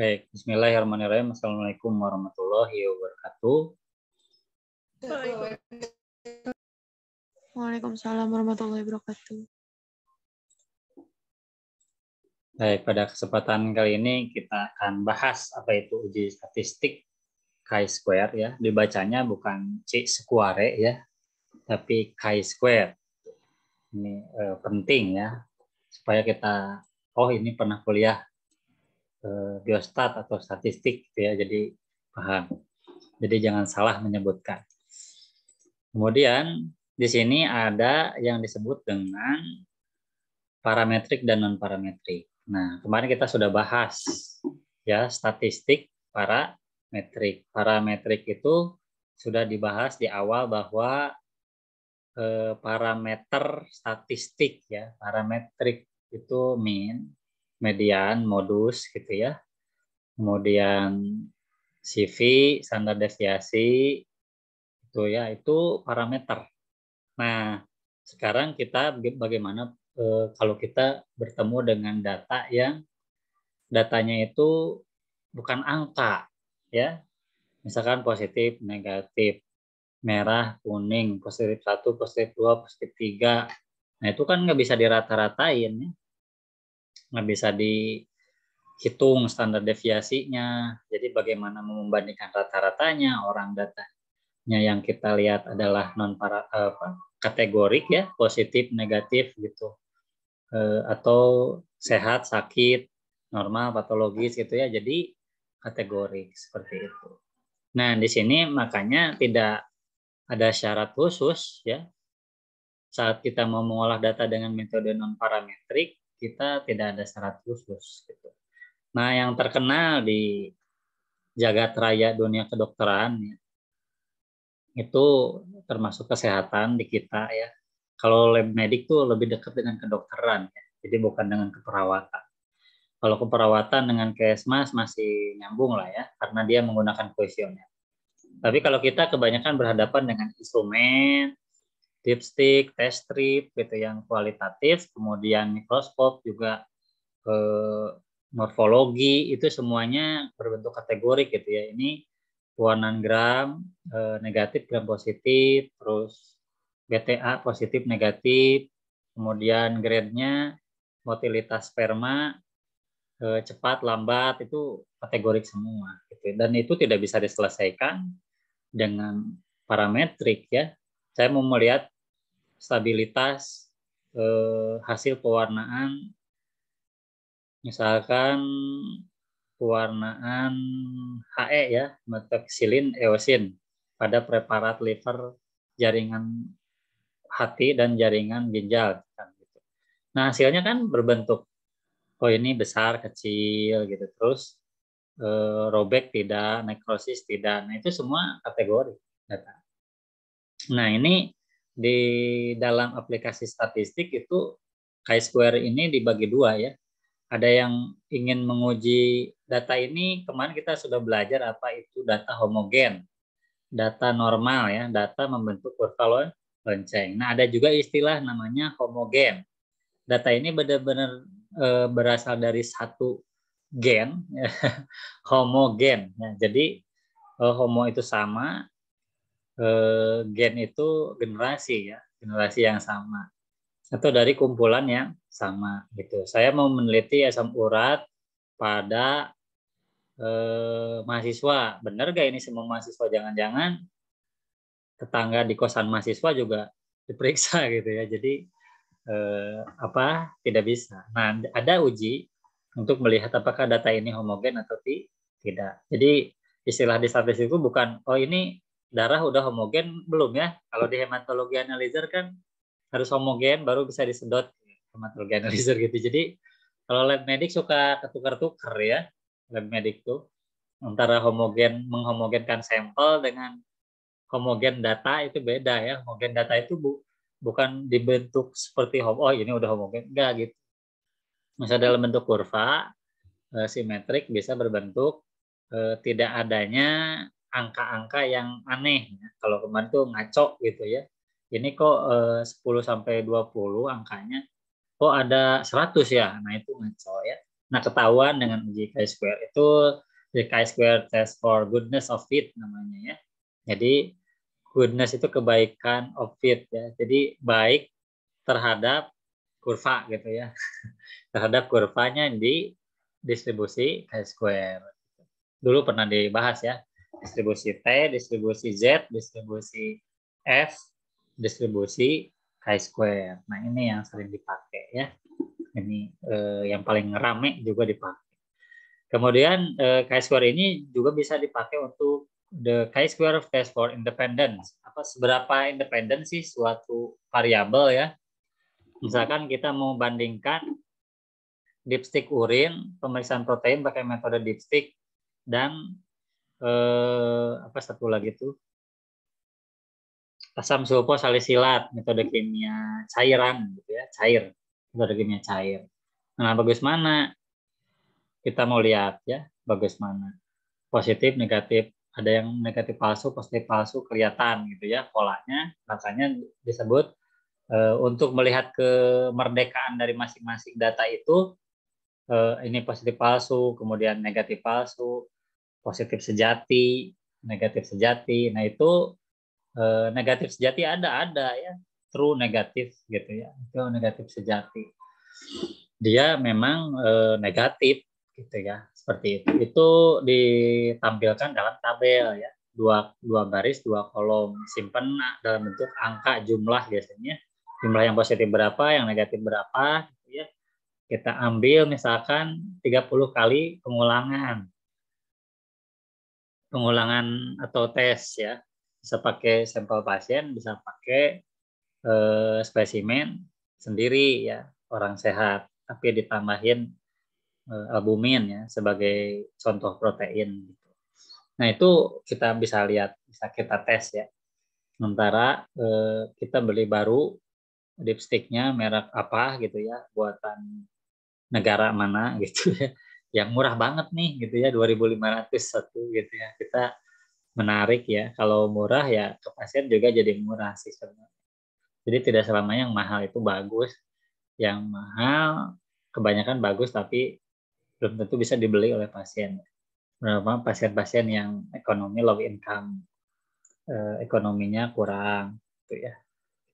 Baik, bismillahirrahmanirrahim. Assalamualaikum warahmatullahi wabarakatuh. Waalaikumsalam warahmatullahi wabarakatuh. Baik, pada kesempatan kali ini kita akan bahas apa itu uji statistik chi-square ya. Dibacanya bukan c square ya, tapi chi-square. Ini eh, penting ya supaya kita oh ini pernah kuliah geostat eh, atau statistik gitu ya jadi paham jadi jangan salah menyebutkan kemudian di sini ada yang disebut dengan parametrik dan non parametrik nah kemarin kita sudah bahas ya statistik parametrik parametrik itu sudah dibahas di awal bahwa eh, parameter statistik ya parametrik itu mean median, modus gitu ya. Kemudian CV, standar deviasi itu ya, itu parameter. Nah, sekarang kita bagaimana e, kalau kita bertemu dengan data yang datanya itu bukan angka ya. Misalkan positif, negatif, merah, kuning, positif satu, positif dua, positif tiga, Nah, itu kan nggak bisa dirata-ratain ya nggak bisa dihitung standar deviasinya. Jadi bagaimana membandingkan rata-ratanya orang datanya yang kita lihat adalah non para eh, apa, kategorik ya positif negatif gitu e, atau sehat sakit normal patologis gitu ya jadi kategori seperti itu. Nah di sini makanya tidak ada syarat khusus ya saat kita mau mengolah data dengan metode non parametrik kita tidak ada syarat khusus gitu. Nah, yang terkenal di jagat raya dunia kedokteran ya, itu termasuk kesehatan di kita ya. Kalau lab medik tuh lebih dekat dengan kedokteran ya. Jadi bukan dengan keperawatan. Kalau keperawatan dengan kesmas masih nyambung lah ya karena dia menggunakan kuesioner. Tapi kalau kita kebanyakan berhadapan dengan instrumen, dipstick, test strip gitu yang kualitatif, kemudian mikroskop juga e, morfologi itu semuanya berbentuk kategori gitu ya. Ini warnan gram e, negatif, gram positif, terus BTA positif negatif, kemudian grade-nya motilitas sperma e, cepat lambat itu kategori semua gitu. Dan itu tidak bisa diselesaikan dengan parametrik ya saya mau melihat stabilitas eh, hasil pewarnaan misalkan pewarnaan HE ya metoxilin eosin pada preparat liver jaringan hati dan jaringan ginjal kan, gitu. nah hasilnya kan berbentuk oh ini besar kecil gitu terus eh, robek tidak nekrosis tidak nah itu semua kategori data Nah, ini di dalam aplikasi statistik itu chi-square ini dibagi dua ya. Ada yang ingin menguji data ini, kemarin kita sudah belajar apa itu data homogen, data normal ya, data membentuk kurva lonceng. Nah, ada juga istilah namanya homogen. Data ini benar-benar e, berasal dari satu gen, homogen. Nah, jadi e, homo itu sama, Eh, gen itu generasi ya, generasi yang sama atau dari kumpulan yang sama gitu. Saya mau meneliti asam urat pada eh, mahasiswa. Benar gak ini semua mahasiswa? Jangan-jangan tetangga di kosan mahasiswa juga diperiksa gitu ya. Jadi eh, apa tidak bisa. Nah ada uji untuk melihat apakah data ini homogen atau tidak. Jadi istilah di statistik itu bukan oh ini darah udah homogen belum ya? Kalau di hematologi analyzer kan harus homogen baru bisa disedot hematologi analyzer gitu. Jadi kalau lab medik suka ketukar-tukar ya lab medik tuh antara homogen menghomogenkan sampel dengan homogen data itu beda ya. Homogen data itu bu, bukan dibentuk seperti hom oh ini udah homogen enggak gitu. Masa dalam bentuk kurva eh, simetrik bisa berbentuk eh, tidak adanya angka-angka yang aneh. Ya. Kalau kemarin tuh ngaco gitu ya. Ini kok eh, 10 sampai 20 angkanya kok ada 100 ya. Nah, itu ngaco ya. Nah, ketahuan dengan uji chi-square itu the chi-square test for goodness of fit namanya ya. Jadi goodness itu kebaikan of fit ya. Jadi baik terhadap kurva gitu ya. terhadap kurvanya di distribusi chi-square. Dulu pernah dibahas ya distribusi T, distribusi Z, distribusi F, distribusi chi-square. Nah, ini yang sering dipakai ya. Ini eh, yang paling rame juga dipakai. Kemudian eh, chi-square ini juga bisa dipakai untuk the chi-square of test for independence. Apa seberapa independen sih suatu variabel ya? Misalkan kita mau bandingkan dipstick urin, pemeriksaan protein pakai metode dipstick dan eh, apa satu lagi tuh asam sulfosalisilat salisilat metode kimia cairan gitu ya cair metode kimia cair nah bagus mana kita mau lihat ya bagus mana positif negatif ada yang negatif palsu positif palsu kelihatan gitu ya polanya makanya disebut e, untuk melihat kemerdekaan dari masing-masing data itu e, ini positif palsu kemudian negatif palsu positif sejati, negatif sejati. Nah itu eh, negatif sejati ada ada ya, true negatif gitu ya, itu negatif sejati. Dia memang eh, negatif gitu ya, seperti itu. Itu ditampilkan dalam tabel ya, dua dua baris dua kolom, simpen dalam bentuk angka jumlah biasanya, jumlah yang positif berapa, yang negatif berapa, gitu ya. Kita ambil misalkan 30 kali pengulangan pengulangan atau tes ya bisa pakai sampel pasien bisa pakai eh, spesimen sendiri ya orang sehat tapi ditambahin eh, albumin ya sebagai contoh protein gitu. Nah itu kita bisa lihat bisa kita tes ya. Sementara eh, kita beli baru lipstiknya merek apa gitu ya buatan negara mana gitu ya yang murah banget nih gitu ya 2.500 satu gitu ya kita menarik ya kalau murah ya ke pasien juga jadi murah sih sebenarnya jadi tidak selamanya yang mahal itu bagus yang mahal kebanyakan bagus tapi belum tentu bisa dibeli oleh pasien berapa pasien-pasien yang ekonomi low income eh, ekonominya kurang gitu ya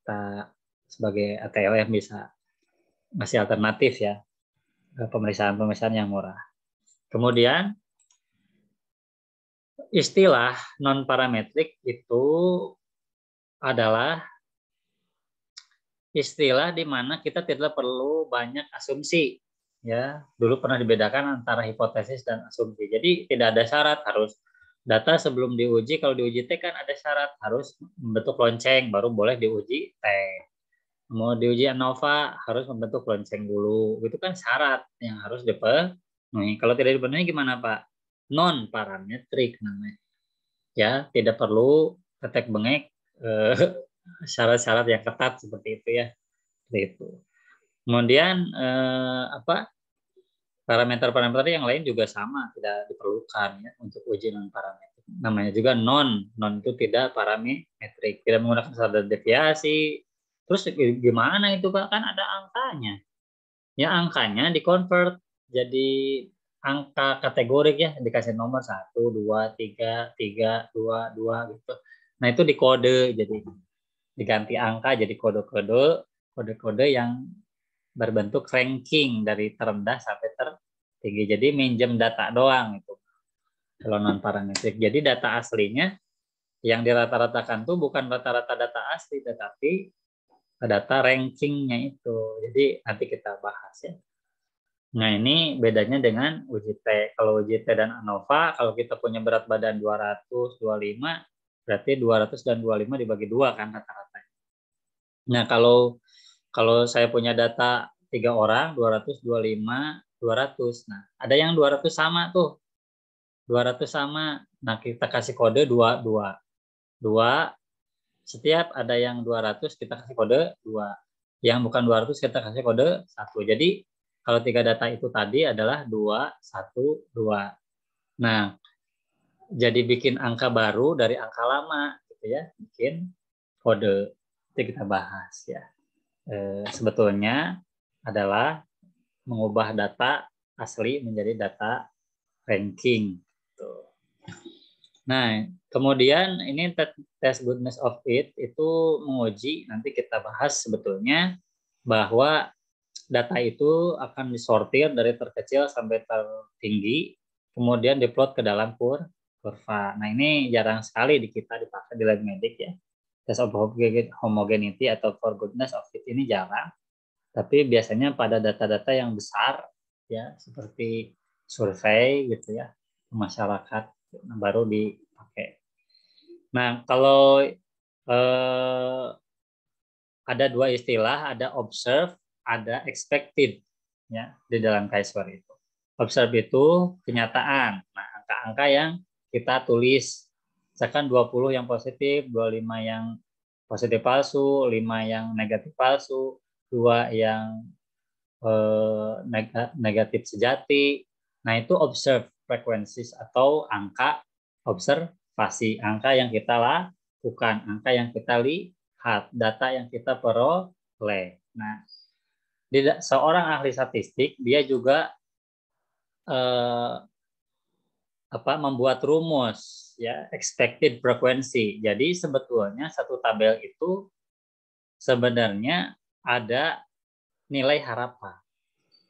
kita sebagai ATLM bisa masih alternatif ya eh, pemeriksaan-pemeriksaan yang murah Kemudian istilah non parametrik itu adalah istilah di mana kita tidak perlu banyak asumsi ya dulu pernah dibedakan antara hipotesis dan asumsi jadi tidak ada syarat harus data sebelum diuji kalau diuji T kan ada syarat harus membentuk lonceng baru boleh diuji T mau diuji ANOVA harus membentuk lonceng dulu itu kan syarat yang harus dipe Nah, kalau tidak dipenuhi gimana Pak? Non parametrik namanya. Ya, tidak perlu ketek bengek eh, syarat syarat-syarat yang ketat seperti itu ya. itu. Kemudian eh, apa? Parameter-parameter yang lain juga sama, tidak diperlukan ya untuk uji non parametrik, Namanya juga non, non itu tidak parametrik, tidak menggunakan standar deviasi. Terus gimana itu Pak? Kan ada angkanya. Ya angkanya di convert jadi angka kategorik ya dikasih nomor satu dua tiga tiga dua dua gitu nah itu di kode jadi diganti angka jadi kode-kode kode-kode yang berbentuk ranking dari terendah sampai tertinggi jadi minjem data doang itu kalau non parametrik jadi data aslinya yang dirata-ratakan tuh bukan rata-rata data asli tetapi data rankingnya itu jadi nanti kita bahas ya Nah, ini bedanya dengan UJT. Kalau UJT dan ANOVA, kalau kita punya berat badan 200, 25, berarti 200 dan 25 dibagi dua kan rata-rata. Nah, kalau kalau saya punya data tiga orang, 200, 25, 200. Nah, ada yang 200 sama tuh. 200 sama. Nah, kita kasih kode 2, 2. 2, setiap ada yang 200, kita kasih kode 2. Yang bukan 200, kita kasih kode 1. Jadi, kalau tiga data itu tadi adalah dua satu dua. Nah, jadi bikin angka baru dari angka lama gitu ya, bikin kode. Itu kita bahas ya. E, sebetulnya adalah mengubah data asli menjadi data ranking. Tuh. Gitu. Nah, kemudian ini test goodness of it itu menguji nanti kita bahas sebetulnya bahwa data itu akan disortir dari terkecil sampai tertinggi, kemudian diplot ke dalam kur kurva. Nah ini jarang sekali di kita dipakai di lab medik ya. Test of homogeneity atau for goodness of fit ini jarang, tapi biasanya pada data-data yang besar ya seperti survei gitu ya masyarakat baru dipakai. Nah kalau eh, ada dua istilah, ada observe ada expected ya di dalam Kaiswar itu. Observe itu kenyataan. Nah, angka-angka yang kita tulis misalkan 20 yang positif, 25 yang positif palsu, 5 yang negatif palsu, 2 yang eh, eh, negatif sejati. Nah, itu observe frequencies atau angka observasi, angka yang kita lakukan, angka yang kita lihat, data yang kita peroleh. Nah, seorang ahli statistik dia juga eh, apa membuat rumus ya expected frequency. Jadi sebetulnya satu tabel itu sebenarnya ada nilai harapan.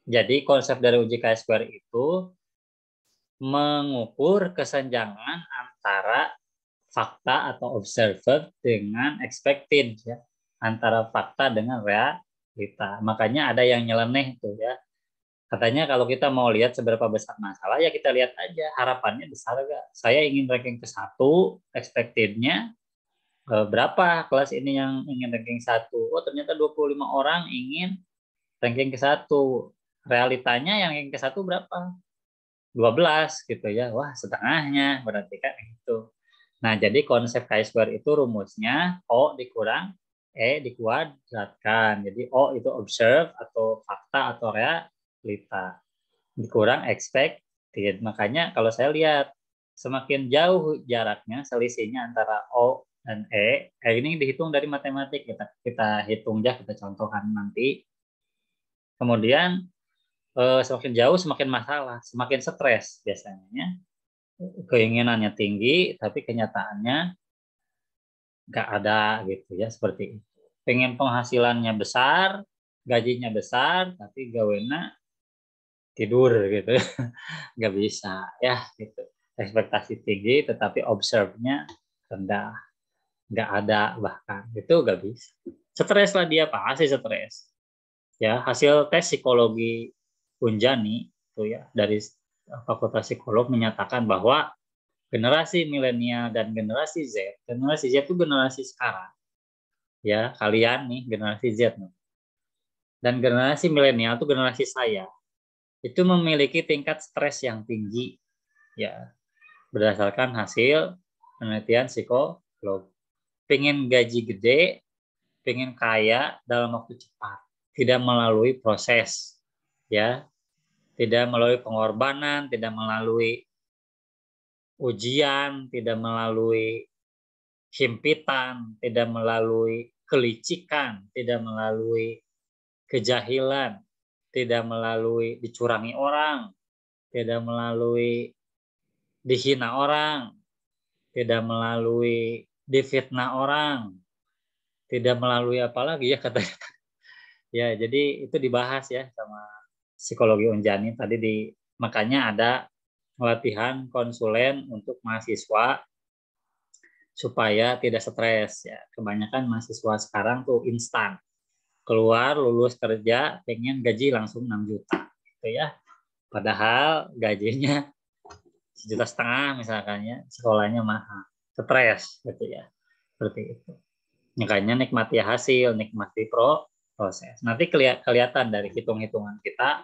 Jadi konsep dari uji Square itu mengukur kesenjangan antara fakta atau observed dengan expected ya antara fakta dengan real kita. Makanya ada yang nyeleneh tuh ya. Katanya kalau kita mau lihat seberapa besar masalah ya kita lihat aja harapannya besar gak. Saya ingin ranking ke satu, expectednya e, berapa kelas ini yang ingin ranking satu. Oh ternyata 25 orang ingin ranking ke satu. Realitanya yang ranking ke satu berapa? 12 gitu ya. Wah setengahnya berarti kan itu. Nah jadi konsep chi itu rumusnya O dikurang E dikuadratkan. Jadi O itu observe atau fakta atau realita. Dikurang expected. Makanya kalau saya lihat semakin jauh jaraknya selisihnya antara O dan E, E ini dihitung dari matematik. Kita, kita hitung ya, kita contohkan nanti. Kemudian e, semakin jauh semakin masalah, semakin stres biasanya. Keinginannya tinggi, tapi kenyataannya nggak ada gitu ya seperti itu. Pengen penghasilannya besar, gajinya besar, tapi gawena tidur gitu, nggak bisa ya gitu. Ekspektasi tinggi tetapi observe-nya rendah, nggak ada bahkan itu nggak bisa. Stres lah dia pasti stres. Ya hasil tes psikologi Unjani itu ya dari Fakultas Psikolog menyatakan bahwa generasi milenial dan generasi Z. Generasi Z itu generasi sekarang. Ya, kalian nih generasi Z nih. Dan generasi milenial itu generasi saya. Itu memiliki tingkat stres yang tinggi. Ya. Berdasarkan hasil penelitian psikolog. Pengen gaji gede, pengen kaya dalam waktu cepat, tidak melalui proses. Ya, tidak melalui pengorbanan, tidak melalui ujian, tidak melalui himpitan, tidak melalui kelicikan, tidak melalui kejahilan, tidak melalui dicurangi orang, tidak melalui dihina orang, tidak melalui difitnah orang, tidak melalui apa lagi ya katanya. ya, jadi itu dibahas ya sama psikologi Unjani tadi di makanya ada latihan konsulen untuk mahasiswa supaya tidak stres ya. Kebanyakan mahasiswa sekarang tuh instan. Keluar lulus kerja pengen gaji langsung 6 juta gitu ya. Padahal gajinya sejuta setengah misalkan ya, sekolahnya mahal. Stres gitu ya. Seperti itu. Makanya nikmati hasil, nikmati pro proses. Nanti kelihatan dari hitung-hitungan kita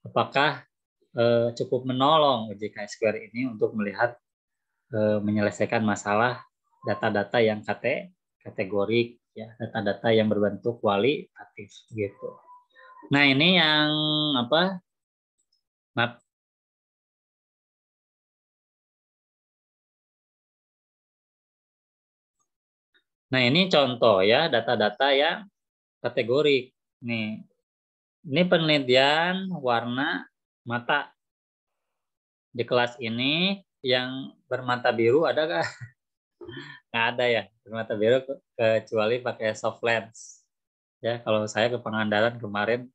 apakah eh, cukup menolong OJK Square ini untuk melihat eh, menyelesaikan masalah data-data yang kate, kategorik ya data-data yang berbentuk kualitatif gitu. Nah ini yang apa? Map Nah ini contoh ya data-data yang kategorik nih. Ini penelitian warna mata. Di kelas ini yang bermata biru ada nggak? Nggak ada ya, bermata biru kecuali pakai soft lens. Ya, kalau saya ke Pangandaran kemarin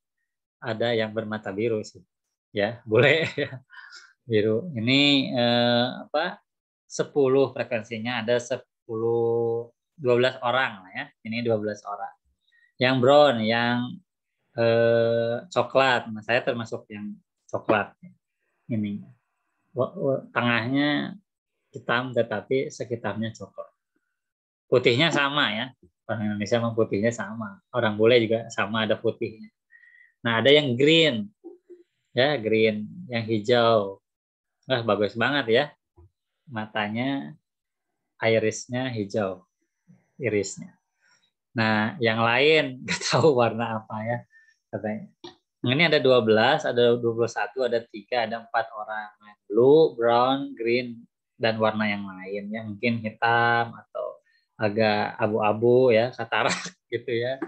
ada yang bermata biru sih. Ya, boleh ya. biru. Ini eh, apa? 10 frekuensinya ada 10 12 orang ya. Ini 12 orang. Yang brown, yang eh, coklat. Nah, saya termasuk yang coklat ini Tengahnya hitam tetapi sekitarnya coklat. Putihnya sama ya. Orang Indonesia memang putihnya sama. Orang bule juga sama ada putihnya. Nah, ada yang green. Ya, green, yang hijau. Wah, bagus banget ya. Matanya irisnya hijau. Irisnya. Nah, yang lain nggak tahu warna apa ya katanya ini ada 12, ada 21, ada 3, ada 4 orang. Nah, blue, brown, green, dan warna yang lain. Ya, mungkin hitam atau agak abu-abu ya, katarak gitu ya.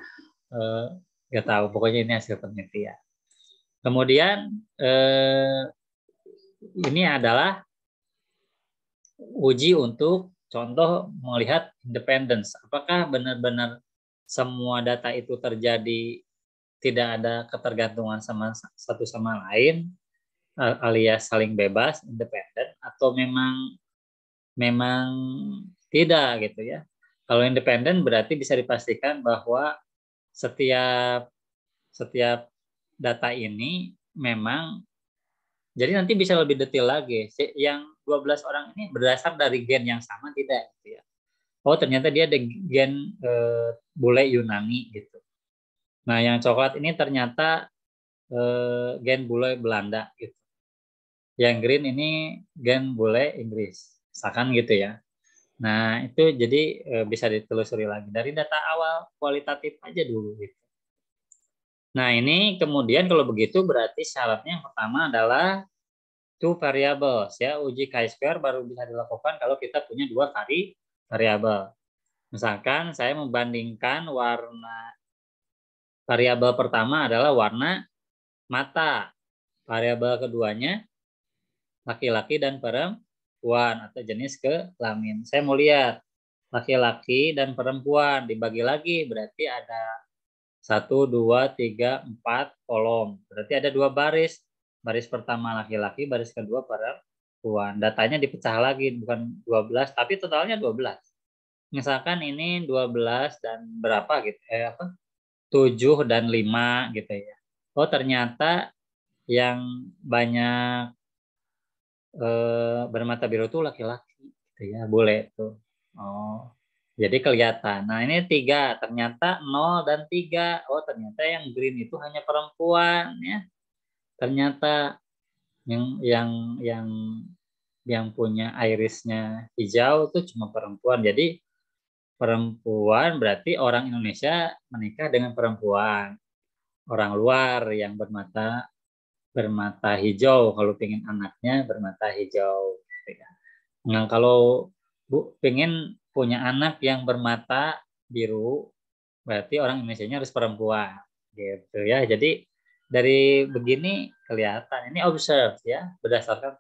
Gak eh, nggak tahu, pokoknya ini hasil penelitian. Kemudian eh, ini adalah uji untuk contoh melihat independence. Apakah benar-benar semua data itu terjadi tidak ada ketergantungan sama satu sama lain alias saling bebas, independen atau memang memang tidak gitu ya. Kalau independen berarti bisa dipastikan bahwa setiap setiap data ini memang jadi nanti bisa lebih detail lagi yang 12 orang ini berdasar dari gen yang sama tidak gitu ya. Oh, ternyata dia ada gen e, bule Yunani gitu Nah, yang coklat ini ternyata eh, gen bule Belanda gitu. Yang green ini gen bule Inggris. Misalkan gitu ya. Nah, itu jadi eh, bisa ditelusuri lagi dari data awal kualitatif aja dulu gitu. Nah, ini kemudian kalau begitu berarti syaratnya yang pertama adalah two variables ya. Uji chi-square baru bisa dilakukan kalau kita punya dua kali variabel. Misalkan saya membandingkan warna Variabel pertama adalah warna mata. Variabel keduanya laki-laki dan perempuan atau jenis kelamin. Saya mau lihat laki-laki dan perempuan dibagi lagi berarti ada satu, dua, tiga, empat kolom. Berarti ada dua baris. Baris pertama laki-laki, baris kedua perempuan. Datanya dipecah lagi, bukan 12, tapi totalnya 12. Misalkan ini 12 dan berapa gitu, eh apa? 7 dan 5 gitu ya. Oh ternyata yang banyak eh, bermata biru itu laki-laki gitu ya, boleh tuh. Oh. Jadi kelihatan. Nah ini tiga, ternyata 0 dan tiga. Oh ternyata yang green itu hanya perempuan ya. Ternyata yang yang yang yang punya irisnya hijau itu cuma perempuan. Jadi perempuan berarti orang Indonesia menikah dengan perempuan. Orang luar yang bermata bermata hijau kalau pengen anaknya bermata hijau. Nah, kalau Bu pengen punya anak yang bermata biru berarti orang Indonesia harus perempuan gitu ya. Jadi dari begini kelihatan ini observe ya berdasarkan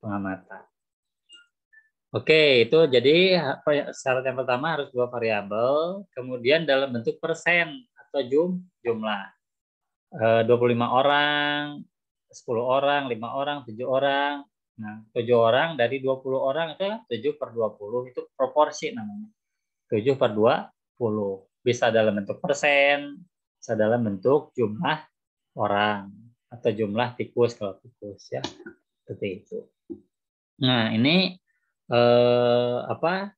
pengamatan. Oke, itu jadi ya, syarat yang pertama harus dua variabel, kemudian dalam bentuk persen atau jum, jumlah. 25 eh, orang, 10 orang, 5 orang, 7 orang. Nah, 7 orang dari 20 orang itu 7 per 20, itu proporsi namanya. 7 per 20. Bisa dalam bentuk persen, bisa dalam bentuk jumlah orang, atau jumlah tikus kalau tikus ya. Seperti itu. Nah, ini eh, apa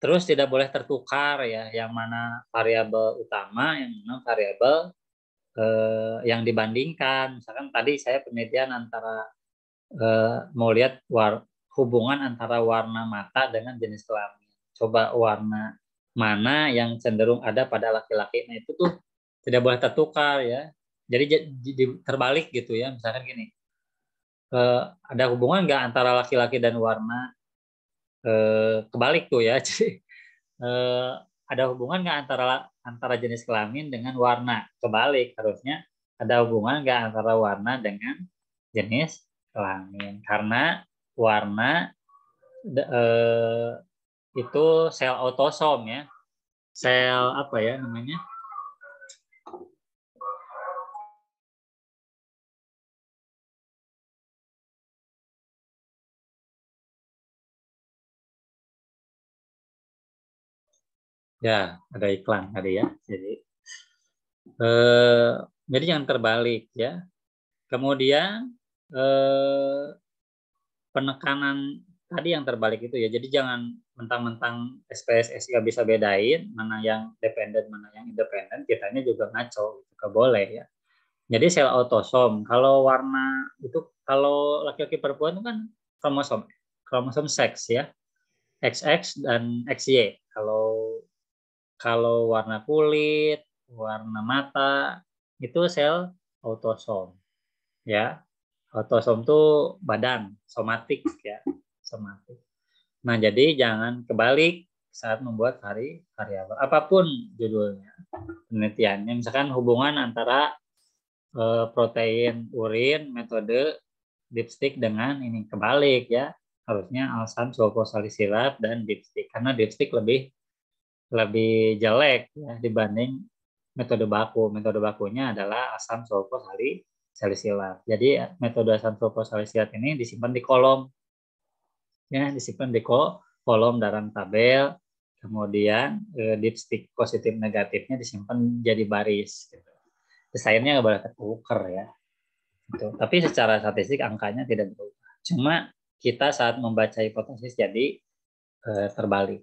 terus tidak boleh tertukar ya yang mana variabel utama yang mana variabel eh, yang dibandingkan misalkan tadi saya penelitian antara eh, mau lihat war, hubungan antara warna mata dengan jenis kelamin coba warna mana yang cenderung ada pada laki-laki nah itu tuh tidak boleh tertukar ya jadi terbalik gitu ya misalkan gini eh, ada hubungan nggak antara laki-laki dan warna eh, kebalik tuh ya jadi eh, ada hubungan nggak antara antara jenis kelamin dengan warna kebalik harusnya ada hubungan nggak antara warna dengan jenis kelamin karena warna eh, itu sel autosom ya sel apa ya namanya Ya, ada iklan tadi ya. Jadi eh, jadi jangan terbalik ya. Kemudian eh, penekanan tadi yang terbalik itu ya. Jadi jangan mentang-mentang spss nggak bisa bedain mana yang dependent, mana yang independen, kitanya juga ngaco gitu. boleh ya. Jadi sel autosom. Kalau warna itu kalau laki-laki perempuan itu kan kromosom kromosom seks ya. XX dan XY. Kalau kalau warna kulit, warna mata, itu sel autosom. Ya. Autosom itu badan, somatik ya, somatik. Nah, jadi jangan kebalik saat membuat hari variabel apapun judulnya penelitiannya misalkan hubungan antara e, protein urin metode dipstick dengan ini kebalik ya harusnya alsan sulfosalisilat dan dipstick karena dipstick lebih lebih jelek ya, dibanding metode baku. Metode bakunya adalah asam sulfur kali salisilat. Jadi metode asam sulfur salisilat ini disimpan di kolom. Ya, disimpan di kolom dalam tabel. Kemudian eh, dipstick positif negatifnya disimpan jadi baris. Gitu. Desainnya nggak boleh terukur ya. Gitu. Tapi secara statistik angkanya tidak berubah. Cuma kita saat membaca hipotesis jadi eh, terbalik.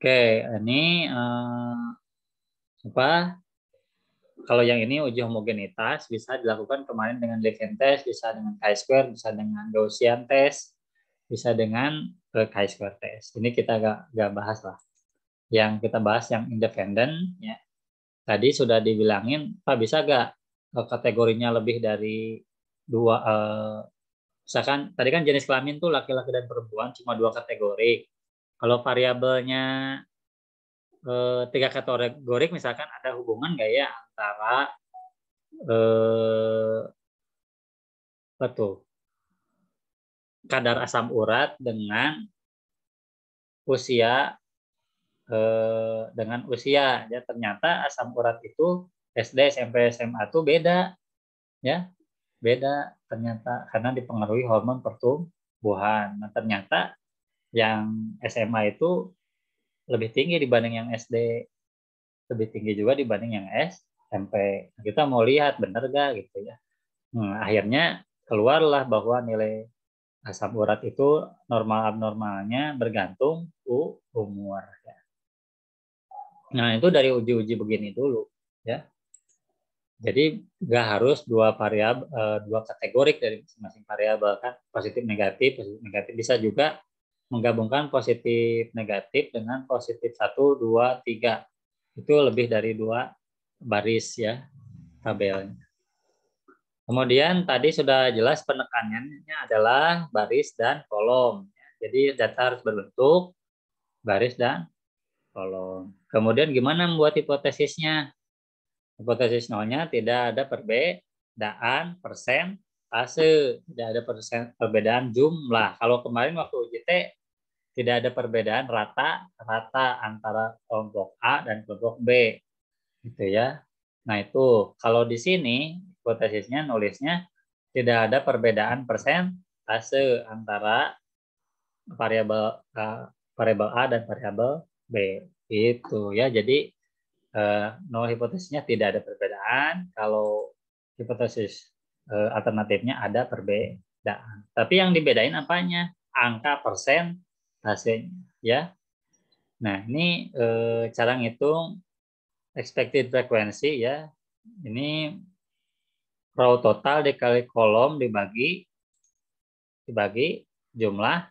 Oke, ini uh, apa? Kalau yang ini uji homogenitas bisa dilakukan kemarin dengan Levin test, bisa dengan chi-square, bisa dengan Gaussian test, bisa dengan uh, chi-square test. Ini kita gak, gak bahas lah. Yang kita bahas yang independen ya. Tadi sudah dibilangin, Pak bisa gak eh, kategorinya lebih dari dua uh, misalkan tadi kan jenis kelamin tuh laki-laki dan perempuan cuma dua kategori kalau variabelnya eh, tiga kategori, misalkan ada hubungan nggak ya antara eh, betul kadar asam urat dengan usia eh, dengan usia ya ternyata asam urat itu SD SMP SMA tuh beda ya beda ternyata karena dipengaruhi hormon pertumbuhan nah ternyata yang SMA itu lebih tinggi dibanding yang SD lebih tinggi juga dibanding yang SMP nah, kita mau lihat benar gak gitu ya Hmm, akhirnya keluarlah bahwa nilai asam urat itu normal abnormalnya bergantung u umur ya. nah itu dari uji-uji begini dulu ya jadi nggak harus dua variabel eh, dua kategorik dari masing-masing variabel kan positif negatif positif negatif bisa juga menggabungkan positif negatif dengan positif 1, 2, 3. Itu lebih dari dua baris ya tabelnya. Kemudian tadi sudah jelas penekanannya adalah baris dan kolom. Jadi data harus berbentuk baris dan kolom. Kemudian gimana membuat hipotesisnya? Hipotesis nolnya tidak ada perbedaan persen fase, tidak ada perbedaan jumlah. Kalau kemarin waktu UJT tidak ada perbedaan rata rata antara kelompok A dan kelompok B gitu ya nah itu kalau di sini hipotesisnya nulisnya tidak ada perbedaan persen fase antara variabel uh, variabel A dan variabel B itu ya jadi uh, eh, nol hipotesisnya tidak ada perbedaan kalau hipotesis uh, alternatifnya ada perbedaan tapi yang dibedain apanya angka persen hasilnya ya. Nah, ini e, cara ngitung expected frequency ya. Ini row total dikali kolom dibagi dibagi jumlah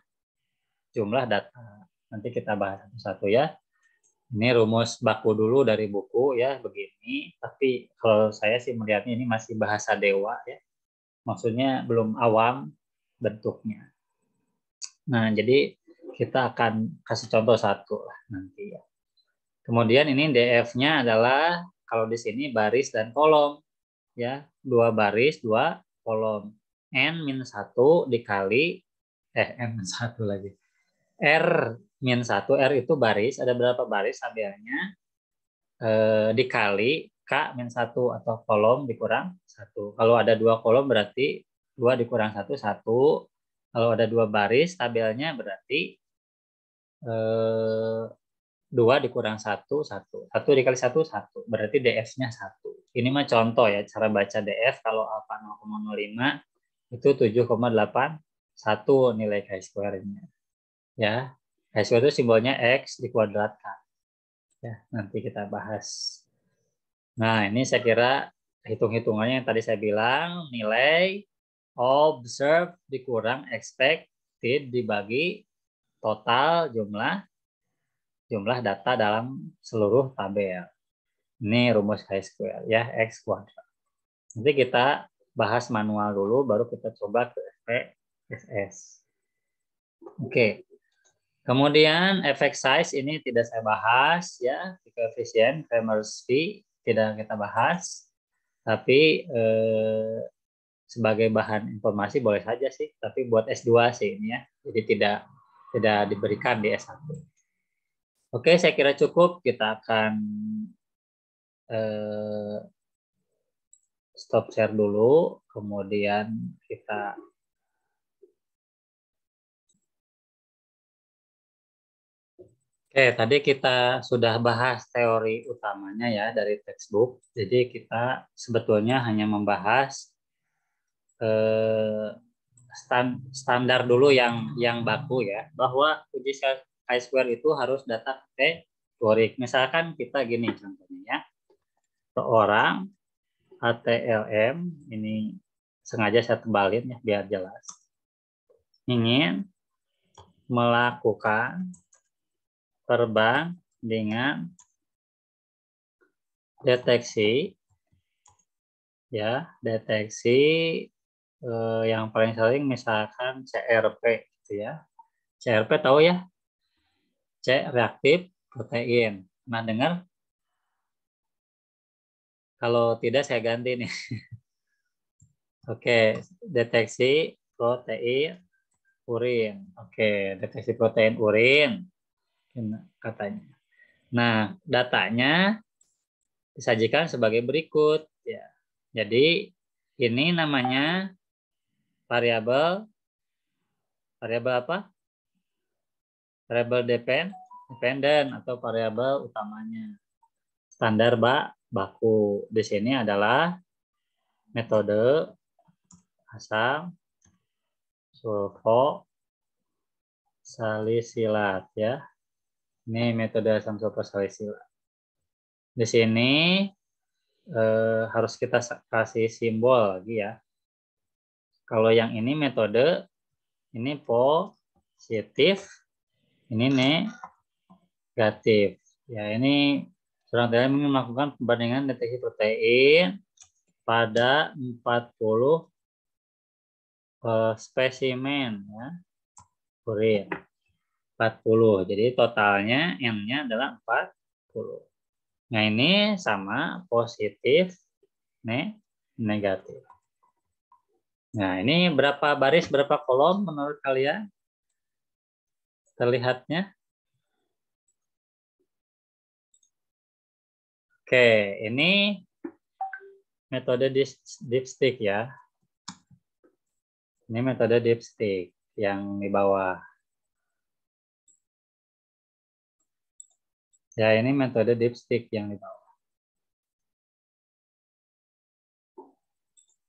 jumlah data. Nanti kita bahas satu-satu ya. Ini rumus baku dulu dari buku ya begini, tapi kalau saya sih melihatnya ini masih bahasa dewa ya. Maksudnya belum awam bentuknya. Nah, jadi kita akan kasih contoh satu lah nanti ya. Kemudian ini DF-nya adalah kalau di sini baris dan kolom ya, dua baris, dua kolom. N minus satu dikali eh N min satu lagi. R minus satu R itu baris, ada berapa baris tabelnya? Eh, dikali K minus satu atau kolom dikurang satu Kalau ada dua kolom berarti dua dikurang satu satu Kalau ada dua baris tabelnya berarti Eh, dua dikurang satu satu satu dikali satu satu berarti df-nya satu ini mah contoh ya cara baca df kalau alfa 0,05 itu 7,81 nilai chi square-nya ya chi square itu simbolnya x dikuadratkan ya nanti kita bahas nah ini saya kira hitung-hitungannya yang tadi saya bilang nilai observe dikurang expected dibagi total jumlah jumlah data dalam seluruh tabel. Ini rumus square ya, X kuadrat. Nanti kita bahas manual dulu, baru kita coba ke spss Oke. Kemudian efek size ini tidak saya bahas ya, koefisien Kramer's V tidak kita bahas. Tapi eh, sebagai bahan informasi boleh saja sih, tapi buat S2 sih ini ya. Jadi tidak tidak diberikan di S1. Oke, saya kira cukup. Kita akan eh, stop share dulu, kemudian kita Oke, tadi kita sudah bahas teori utamanya ya dari textbook. Jadi kita sebetulnya hanya membahas eh, stand, standar dulu yang yang baku ya bahwa uji chi square itu harus data kategorik. Misalkan kita gini contohnya ya. Seorang ATLM ini sengaja saya tebalin ya biar jelas. Ingin melakukan terbang dengan deteksi ya deteksi eh, yang paling sering misalkan CRP gitu ya. CRP tahu ya? C reaktif protein. Nah, dengar? Kalau tidak saya ganti nih. Oke, deteksi protein urin. Oke, deteksi protein urin katanya. Nah, datanya disajikan sebagai berikut ya. Jadi ini namanya variabel variabel apa? Variabel depend, dependen atau variabel utamanya. Standar bak baku di sini adalah metode asam sulfo salisilat ya. Ini metode asam sulfo salisilat. Di sini eh, harus kita kasih simbol lagi ya kalau yang ini metode, ini positif, ini negatif. Ya, ini seorang TLM ingin melakukan perbandingan deteksi protein pada 40 uh, eh, spesimen ya, urin. 40. Jadi totalnya N-nya adalah 40. Nah, ini sama positif, ne, negatif. Nah, ini berapa baris, berapa kolom menurut kalian? Terlihatnya? Oke, ini metode dipstick ya. Ini metode dipstick yang di bawah. Ya, ini metode dipstick yang di bawah.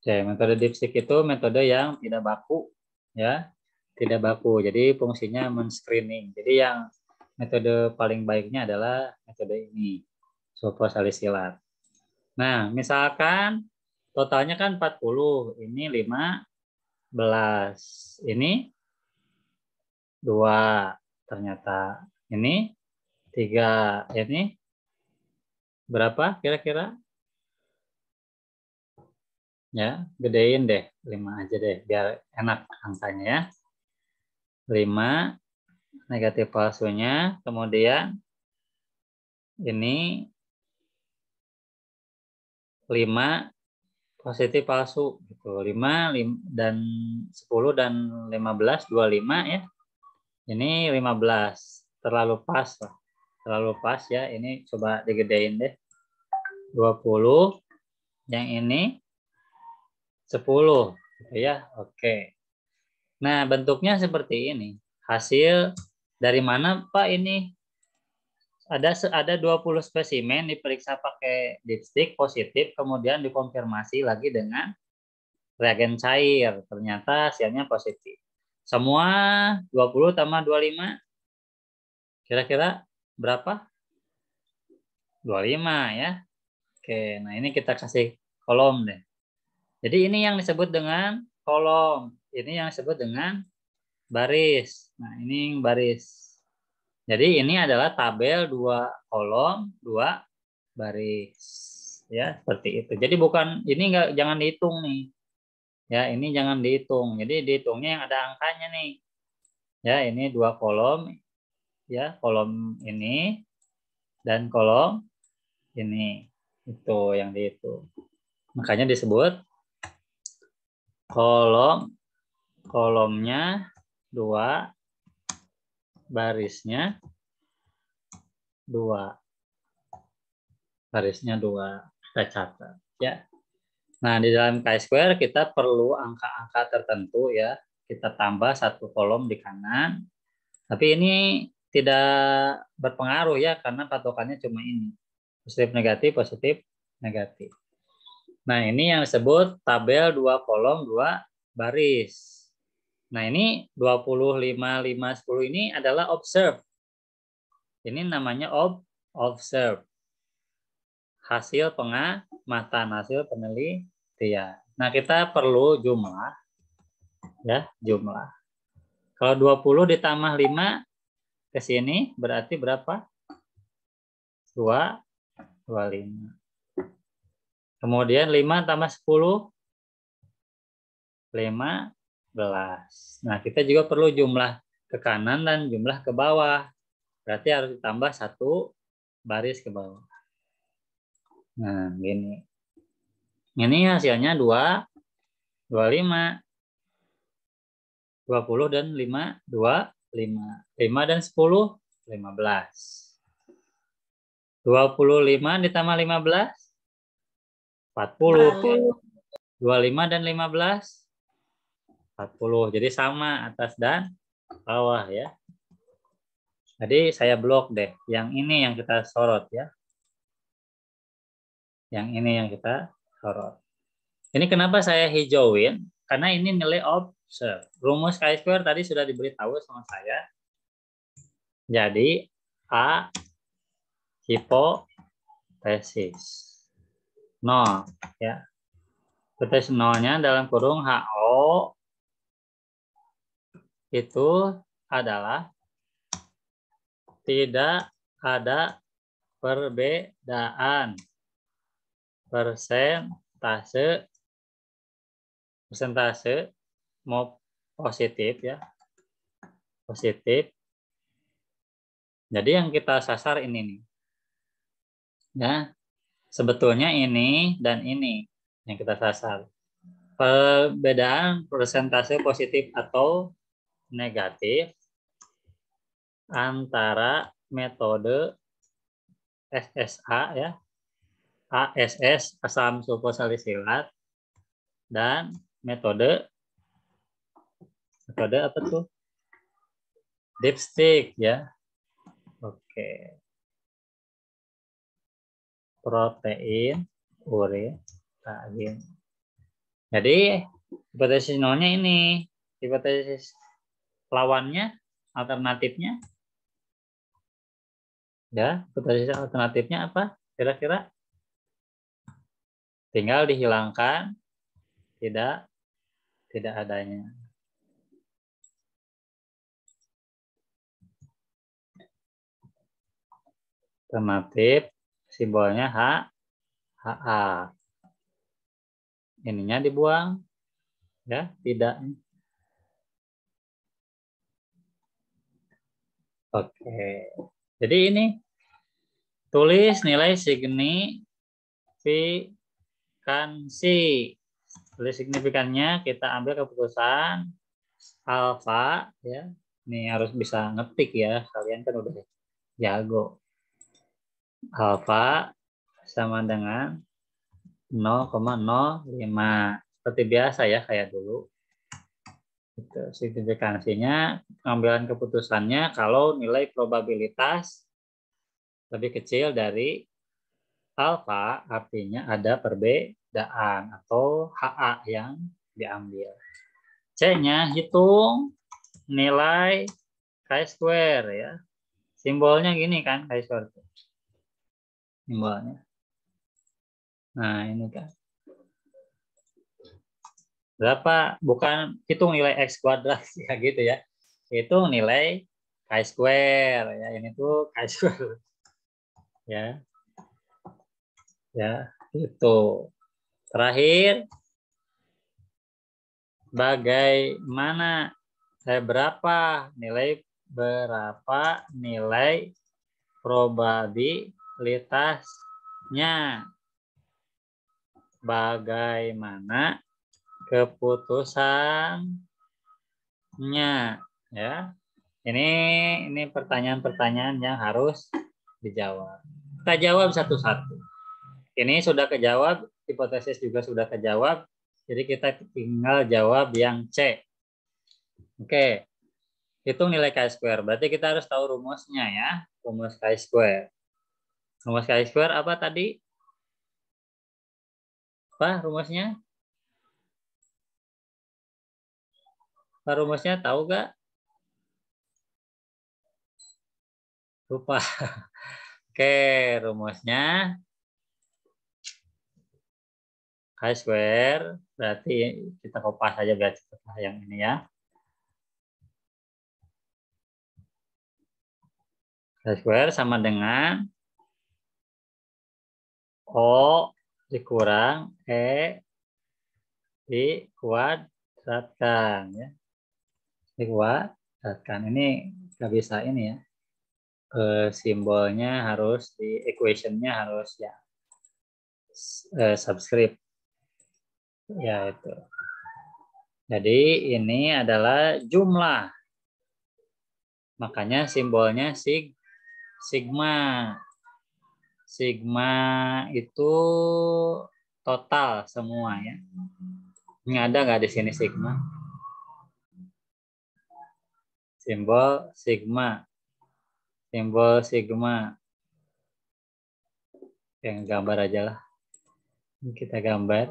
Oke, metode dipstick itu metode yang tidak baku, ya, tidak baku. Jadi fungsinya men-screening. Jadi yang metode paling baiknya adalah metode ini, sopo salisilat. Nah, misalkan totalnya kan 40, ini 15, ini 2 ternyata, ini 3, ini berapa kira-kira? ya gedein deh 5 aja deh biar enak angkanya ya 5 negatif palsunya kemudian ini 5 positif palsu gitu. 5, dan 10 dan 15 25 ya. Ini 15 terlalu pas lah. Terlalu pas ya. Ini coba digedein deh. 20 yang ini 10 gitu ya. Oke. Nah, bentuknya seperti ini. Hasil dari mana Pak ini? Ada ada 20 spesimen diperiksa pakai dipstick positif, kemudian dikonfirmasi lagi dengan reagen cair. Ternyata hasilnya positif. Semua 20 tambah 25 kira-kira berapa? 25 ya. Oke, nah ini kita kasih kolom deh. Jadi ini yang disebut dengan kolom. Ini yang disebut dengan baris. Nah, ini baris. Jadi ini adalah tabel dua kolom, dua baris. Ya, seperti itu. Jadi bukan ini enggak jangan dihitung nih. Ya, ini jangan dihitung. Jadi dihitungnya yang ada angkanya nih. Ya, ini dua kolom. Ya, kolom ini dan kolom ini. Itu yang dihitung. Makanya disebut kolom kolomnya dua barisnya dua barisnya dua kita catat ya nah di dalam chi square kita perlu angka-angka tertentu ya kita tambah satu kolom di kanan tapi ini tidak berpengaruh ya karena patokannya cuma ini positif negatif positif negatif Nah, ini yang disebut tabel 2 kolom 2 baris. Nah, ini 25 5, 10 ini adalah observe. Ini namanya ob observe. Hasil pengamatan, hasil penelitian. Nah, kita perlu jumlah. Ya, jumlah. Kalau 20 ditambah 5 ke sini berarti berapa? 2, 25. Kemudian 5 tambah 10, 15. Nah, kita juga perlu jumlah ke kanan dan jumlah ke bawah. Berarti harus ditambah satu baris ke bawah. Nah, gini. Ini hasilnya 2, 25. 20 dan 5, 2, 5. 5 dan 10, 15. 25 ditambah 15, 40. 40. 25 dan 15? 40. Jadi sama atas dan bawah ya. Jadi saya blok deh. Yang ini yang kita sorot ya. Yang ini yang kita sorot. Ini kenapa saya hijauin? Karena ini nilai observe. Rumus chi-square tadi sudah diberitahu sama saya. Jadi A hipotesis. 0 ya. Petis nolnya dalam kurung HO itu adalah tidak ada perbedaan persentase persentase mau positif ya positif jadi yang kita sasar ini nih ya Sebetulnya ini dan ini yang kita sasar. Perbedaan persentase positif atau negatif antara metode SSA ya, ASS asam sulfosalisilat dan metode metode apa tuh? Dipstick ya. Oke protein urin tahin. Jadi hipotesis nolnya ini, hipotesis lawannya, alternatifnya. Ya, hipotesis alternatifnya apa? Kira-kira tinggal dihilangkan tidak tidak adanya. Alternatif simbolnya H, HA. Ininya dibuang. Ya, tidak. Oke. Jadi ini tulis nilai signifikansi. Tulis signifikannya kita ambil keputusan alfa ya. Ini harus bisa ngetik ya. Kalian kan udah jago alfa sama dengan 0,05. Seperti biasa ya, kayak dulu. Itu signifikansinya, pengambilan keputusannya kalau nilai probabilitas lebih kecil dari alfa, artinya ada perbedaan atau HA yang diambil. C-nya hitung nilai chi square ya. Simbolnya gini kan chi square simbolnya. Nah, ini kan. Berapa? Bukan hitung nilai x kuadrat ya gitu ya. Hitung nilai k square ya. Ini tuh k square. Ya. Ya, itu. Terakhir bagaimana eh, berapa nilai berapa nilai probabilitas Kualitasnya Bagaimana keputusannya ya. Ini ini pertanyaan-pertanyaan yang harus dijawab. Kita jawab satu-satu. Ini sudah kejawab, hipotesis juga sudah kejawab. Jadi kita tinggal jawab yang C. Oke. Hitung nilai chi square. Berarti kita harus tahu rumusnya ya, rumus chi square. Rumus kali square apa tadi? Apa rumusnya? Apa rumusnya tahu gak? Lupa. Oke, rumusnya kali square berarti kita kopas aja biar cepat yang ini ya. Kali square sama dengan O dikurang E dikuadratkan ya. Dikuadratkan. Ini nggak bisa ini ya. E, simbolnya harus di equationnya harus ya e, subscript. Ya itu. Jadi ini adalah jumlah. Makanya simbolnya sig sigma sigma itu total semua ya. Ini ada nggak di sini sigma? Simbol sigma. Simbol sigma. Yang gambar aja lah. Ini kita gambar.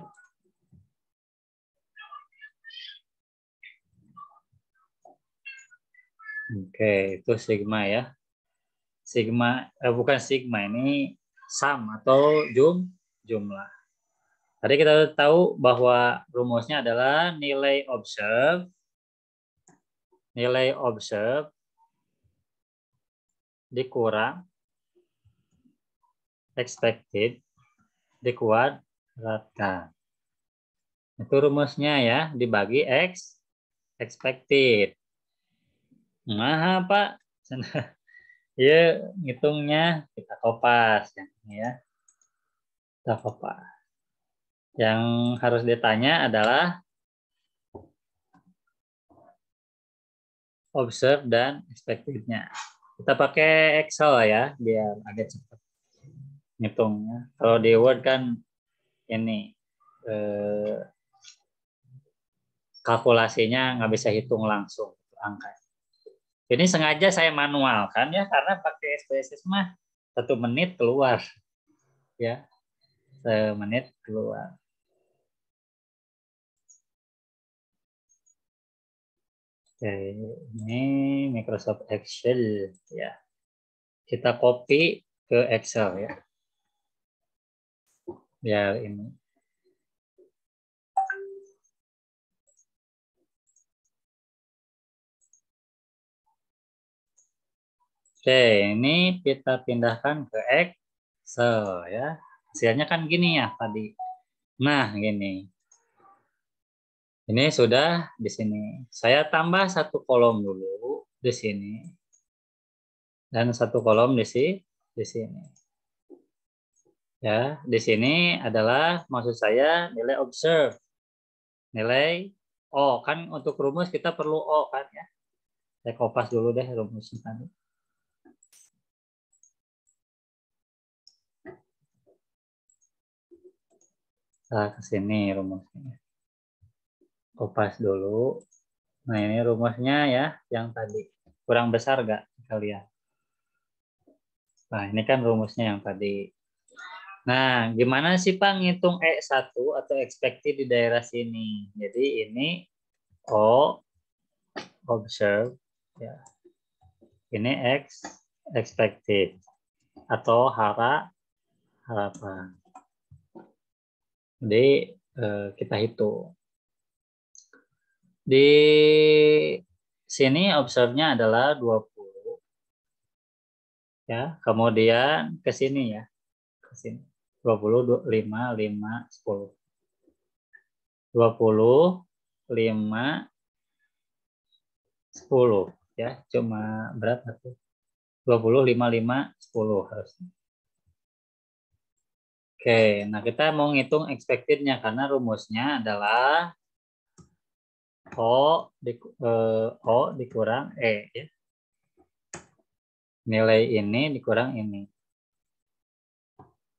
Oke, itu sigma ya. Sigma, eh, bukan sigma, ini sum atau jum jumlah. Tadi kita tahu bahwa rumusnya adalah nilai observe nilai observe dikurang expected dikuat rata Itu rumusnya ya, dibagi x expected. Maha Pak ya ngitungnya kita kopas kan, ya. Kita kopas. Yang harus ditanya adalah observe dan expectednya. Kita pakai Excel ya biar agak cepat ngitungnya. Kalau di Word kan ini eh, kalkulasinya nggak bisa hitung langsung angka. Ini sengaja saya manual kan ya karena pakai SPSS mah satu menit keluar ya menit keluar. Oke, ini Microsoft Excel ya. Kita copy ke Excel ya. Biar ini Oke, ini kita pindahkan ke x so ya. Hasilnya kan gini ya tadi. Nah, gini. Ini sudah di sini. Saya tambah satu kolom dulu di sini. Dan satu kolom di sini. Di sini. Ya, di sini adalah maksud saya nilai observe. Nilai O kan untuk rumus kita perlu O kan ya. Saya kopas dulu deh rumusnya tadi. Nah, ke sini rumusnya. Kupas dulu. Nah, ini rumusnya ya yang tadi. Kurang besar nggak kalian? Nah, ini kan rumusnya yang tadi. Nah, gimana sih Pak ngitung E1 atau expected di daerah sini? Jadi ini O observe ya. Ini X expected atau hara harapan. D eh, kita hitung. Di sini observe-nya adalah 20. Ya, kemudian ke sini ya. Ke sini. 20 5 5 10. 20 5 10 ya. Cuma berat satu. 20 5 5 10 harusnya. Oke, nah kita mau ngitung expected-nya karena rumusnya adalah O, di, eh, o dikurang E. Ya. Nilai ini dikurang ini.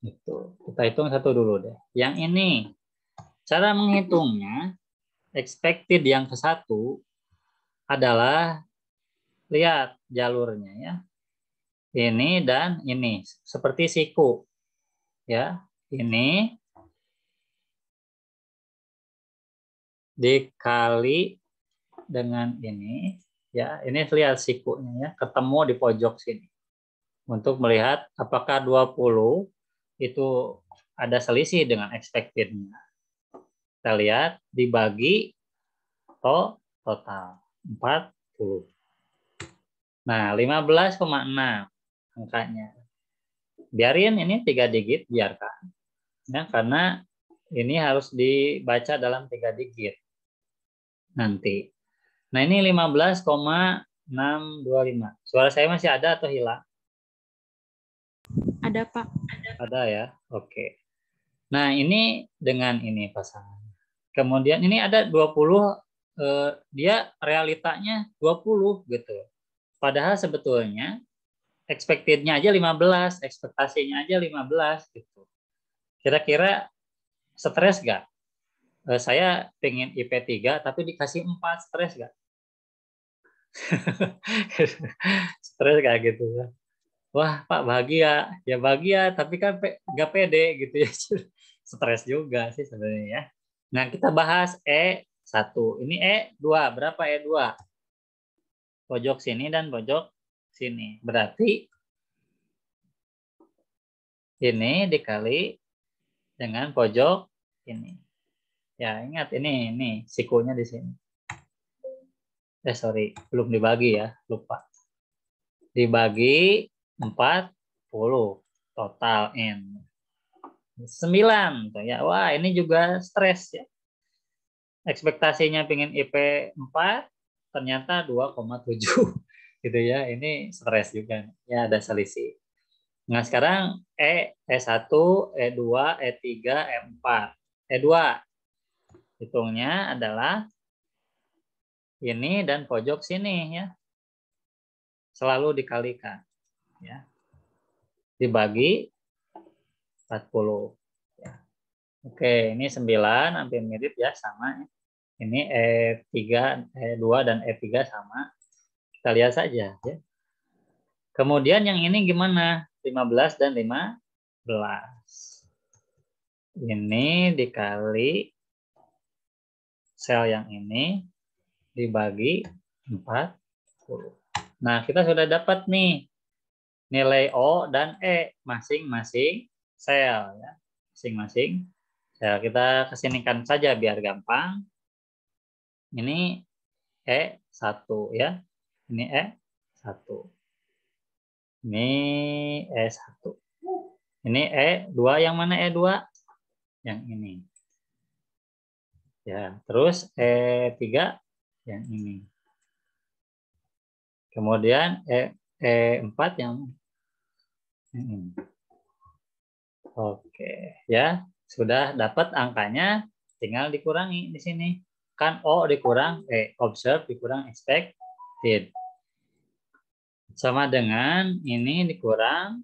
Itu. Kita hitung satu dulu deh. Yang ini, cara menghitungnya, expected yang ke satu adalah, lihat jalurnya ya. Ini dan ini, seperti siku. Ya, ini dikali dengan ini ya ini lihat sikunya ya ketemu di pojok sini untuk melihat apakah 20 itu ada selisih dengan expectednya kita lihat dibagi to total 40 nah 15,6 angkanya biarin ini tiga digit biarkan ya karena ini harus dibaca dalam tiga digit nanti. Nah ini 15,625. Suara saya masih ada atau hilang? Ada Pak. Ada, ya, oke. Nah ini dengan ini pasangan. Kemudian ini ada 20, eh, dia realitanya 20 gitu. Padahal sebetulnya expected-nya aja 15, ekspektasinya aja 15 gitu. Kira-kira stres gak? Eh, saya pengen IP 3 tapi dikasih 4, stres gak? stres gak gitu kan. Wah Pak bahagia, ya bahagia tapi kan nggak pede gitu ya. stres juga sih sebenarnya ya. Nah kita bahas E1. Ini E2, berapa E2? Pojok sini dan pojok sini. Berarti ini dikali dengan pojok ini. Ya, ingat ini ini sikunya di sini. Eh sorry, belum dibagi ya, lupa. Dibagi 40 total n. 9 tuh ya. Wah, ini juga stres ya. Ekspektasinya pingin IP 4, ternyata 2,7 gitu ya. Ini stres juga. Ya ada selisih. Nah, sekarang E, E1, E2, E3, E4. E2 hitungnya adalah ini dan pojok sini ya. Selalu dikalikan ya. Dibagi 40. Ya. Oke, ini 9 hampir mirip ya sama ya. Ini E3, E2 dan E3 sama. Kita lihat saja ya. Kemudian yang ini gimana? 15 dan 15. Ini dikali sel yang ini dibagi 40. Nah, kita sudah dapat nih nilai O dan E masing-masing sel ya. Masing-masing sel. Kita kesinikan saja biar gampang. Ini E1 ya. Ini E1. Ini E1. Ini E2 yang mana E2? Yang ini. Ya, terus E3 yang ini. Kemudian E, E4 yang ini. Oke, ya. Sudah dapat angkanya, tinggal dikurangi di sini. Kan O dikurang, E, observe dikurang expected sama dengan ini dikurang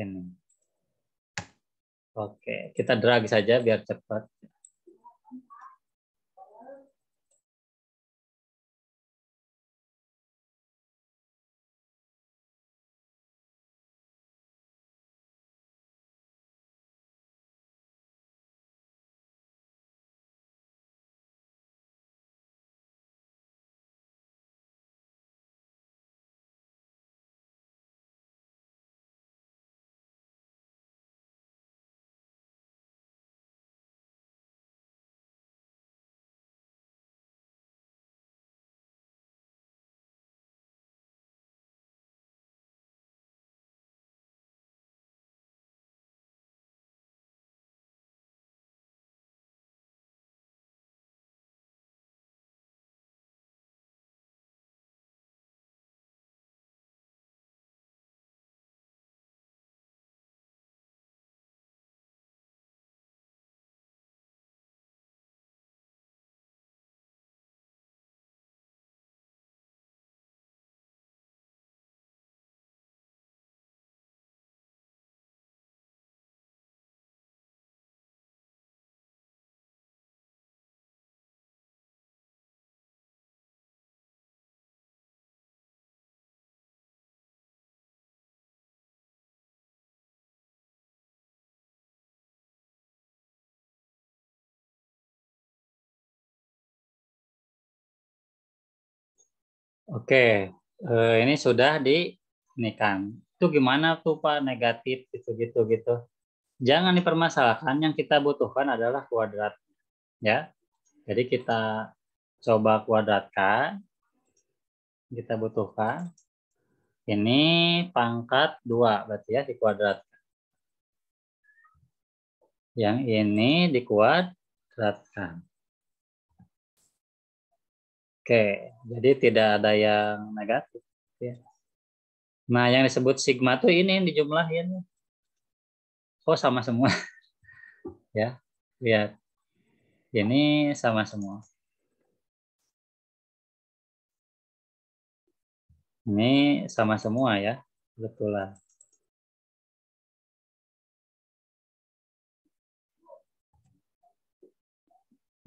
ini. Oke, kita drag saja biar cepat. Oke, eh, ini sudah di ini kan. Itu gimana tuh Pak negatif itu, gitu gitu. Jangan dipermasalahkan, yang kita butuhkan adalah kuadrat ya. Jadi kita coba kuadratkan. Kita butuhkan ini pangkat 2 berarti ya dikuadratkan. Yang ini dikuadratkan. Oke, jadi tidak ada yang negatif. Ya. Nah, yang disebut sigma tuh ini yang dijumlahin. Oh, sama semua. ya, lihat. Ya. Ini sama semua. Ini sama semua ya, betul lah.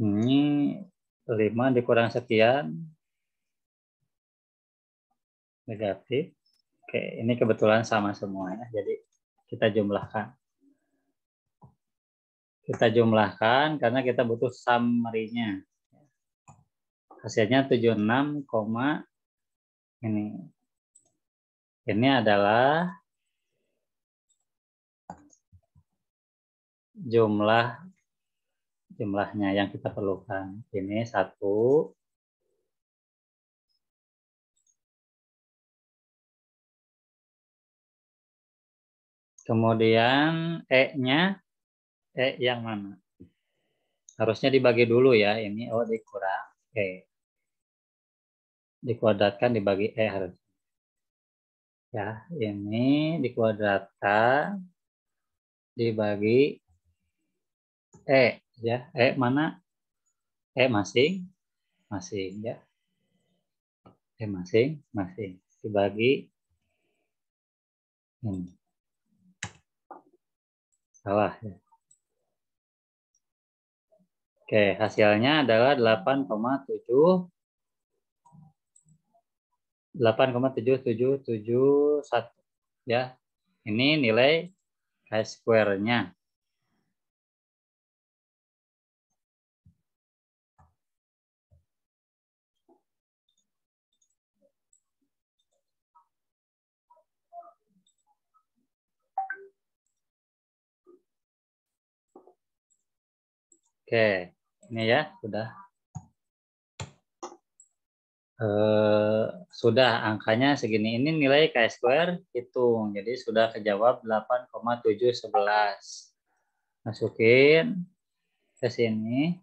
Ini 5 dikurang sekian negatif. Oke, ini kebetulan sama semua Jadi kita jumlahkan. Kita jumlahkan karena kita butuh summary-nya. Hasilnya 76, ini. Ini adalah jumlah jumlahnya yang kita perlukan. Ini satu, Kemudian E-nya, E yang mana? Harusnya dibagi dulu ya, ini O dikurang E. Dikuadratkan dibagi E harus. Ya, ini dikuadratkan dibagi E ya e mana e masing masing ya e masing masing dibagi ini hmm. salah ya oke hasilnya adalah 8,7 8,7771 ya ini nilai k square-nya Oke, ini ya sudah. Eh, sudah angkanya segini. Ini nilai k square hitung. Jadi sudah kejawab 8,711. Masukin ke sini.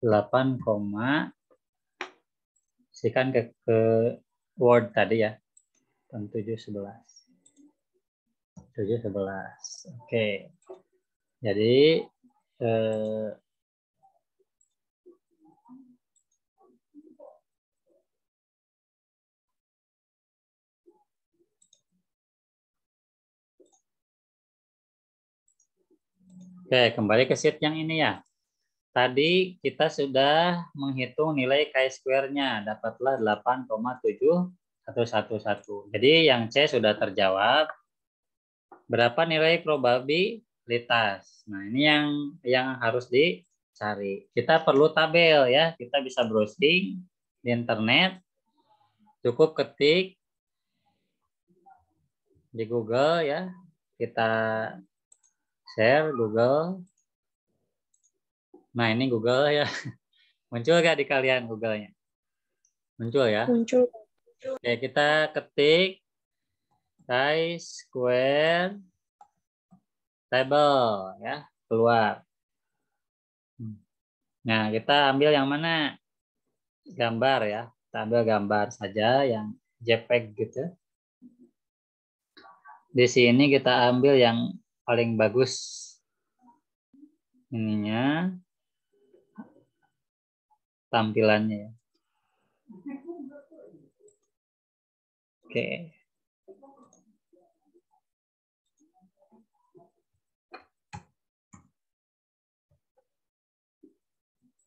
8, sikan ke, ke word tadi ya. 711. 711. Oke. Okay. Jadi eh, Oke, kembali ke sheet yang ini ya. Tadi kita sudah menghitung nilai chi-square-nya, dapatlah 8,7111. Jadi yang C sudah terjawab. Berapa nilai probabi litas. Nah, ini yang yang harus dicari. Kita perlu tabel ya. Kita bisa browsing di internet. Cukup ketik di Google ya. Kita share Google. Nah, ini Google ya. Muncul gak di kalian Google-nya? Muncul ya? Muncul. Oke, kita ketik size square table ya keluar. Nah kita ambil yang mana gambar ya, kita ambil gambar saja yang JPEG gitu. Di sini kita ambil yang paling bagus ininya tampilannya. Oke. Okay.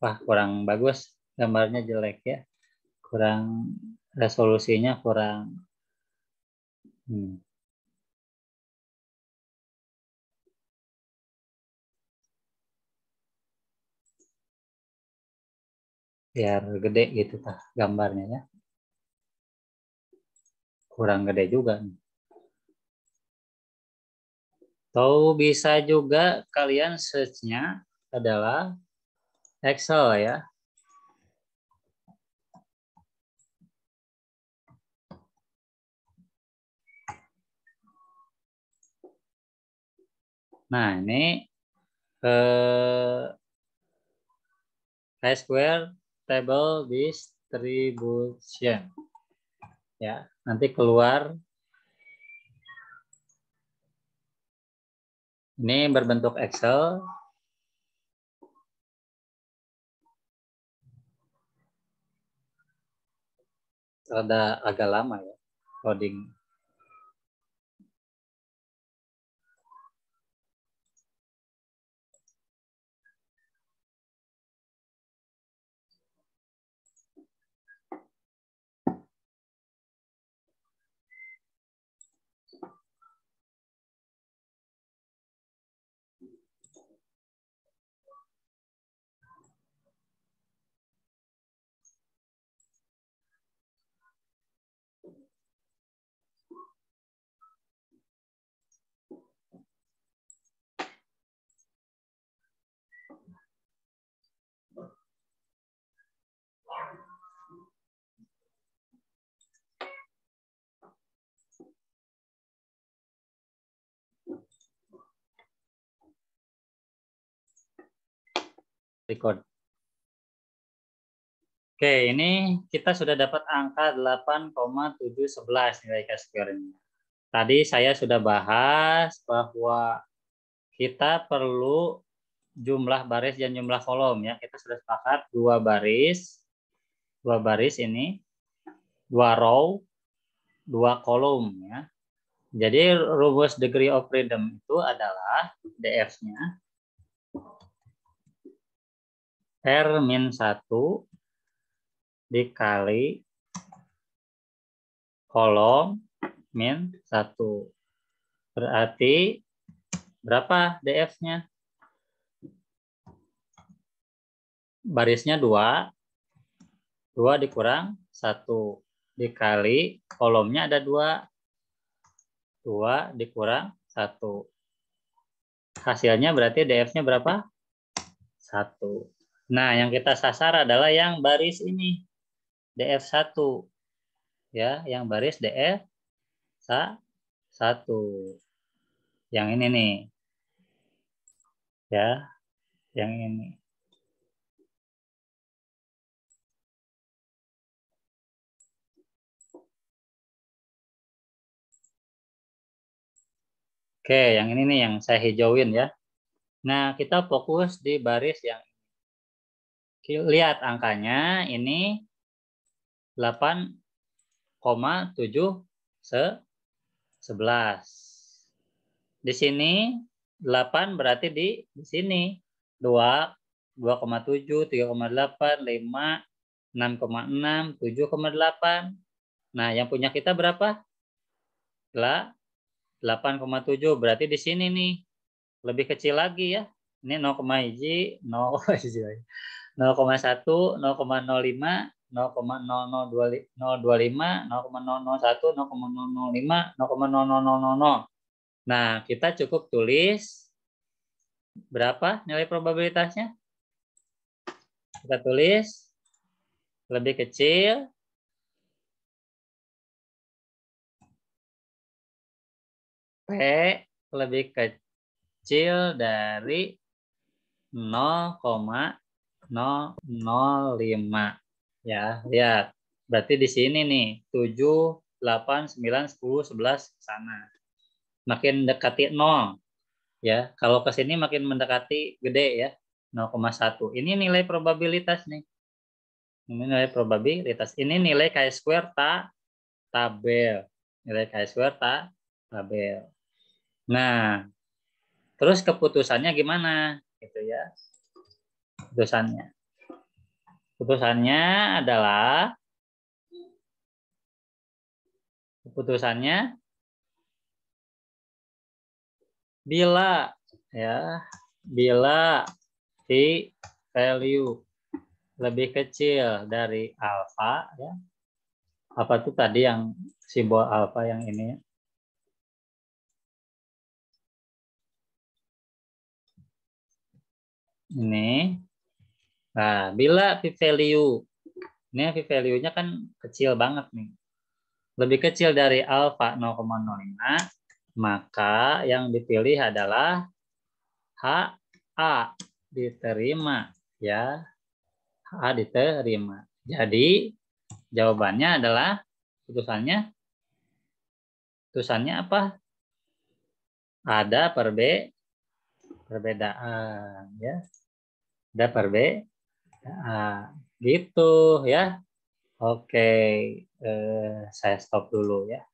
wah kurang bagus gambarnya jelek ya kurang resolusinya kurang hmm. biar gede gitu tah gambarnya ya kurang gede juga nih. Atau bisa juga kalian searchnya adalah Excel ya. Nah, ini eh, square table distribution. Ya, nanti keluar ini berbentuk Excel rada agak lama ya loading record. Oke, ini kita sudah dapat angka 8,711 nilai K-square-nya. Tadi saya sudah bahas bahwa kita perlu jumlah baris dan jumlah kolom ya. Kita sudah sepakat dua baris, dua baris ini, dua row, dua kolom ya. Jadi rumus degree of freedom itu adalah DF-nya R min 1 dikali kolom min 1. Berarti berapa DF-nya? Barisnya 2. 2 dikurang 1. Dikali kolomnya ada 2. 2 dikurang 1. Hasilnya berarti DF-nya berapa? 1. Nah, yang kita sasar adalah yang baris ini. DF1. Ya, yang baris DF1. Yang ini nih. Ya, yang ini. Oke, yang ini nih yang saya hijauin ya. Nah, kita fokus di baris yang lihat angkanya ini 8,7 se 11. Di sini 8 berarti di di sini 2 2,7, 3,8, 5, 6,6, 7,8. Nah, yang punya kita berapa? 8,7 berarti di sini nih lebih kecil lagi ya. Ini 0,1, 0,1. lagi nol nol nol Nah, kita cukup tulis berapa nilai probabilitasnya? Kita tulis lebih kecil P lebih kecil dari 005 ya lihat berarti di sini nih 7 8 9 10 11 sana makin dekati 0 ya kalau ke sini makin mendekati gede ya 0,1 ini nilai probabilitas nih ini nilai probabilitas ini nilai k square ta tabel nilai k square ta tabel nah terus keputusannya gimana gitu ya putusannya Keputusannya adalah putusannya bila ya bila si value lebih kecil dari alfa ya apa tuh tadi yang simbol alfa yang ini ini Nah, bila P value ini ya, P value-nya kan kecil banget nih. Lebih kecil dari alfa 0,05, maka yang dipilih adalah HA diterima ya. HA diterima. Jadi jawabannya adalah putusannya putusannya apa? Ada perbe perbedaan ya. Ada perbedaan. Nah, gitu ya. Oke, eh, saya stop dulu ya.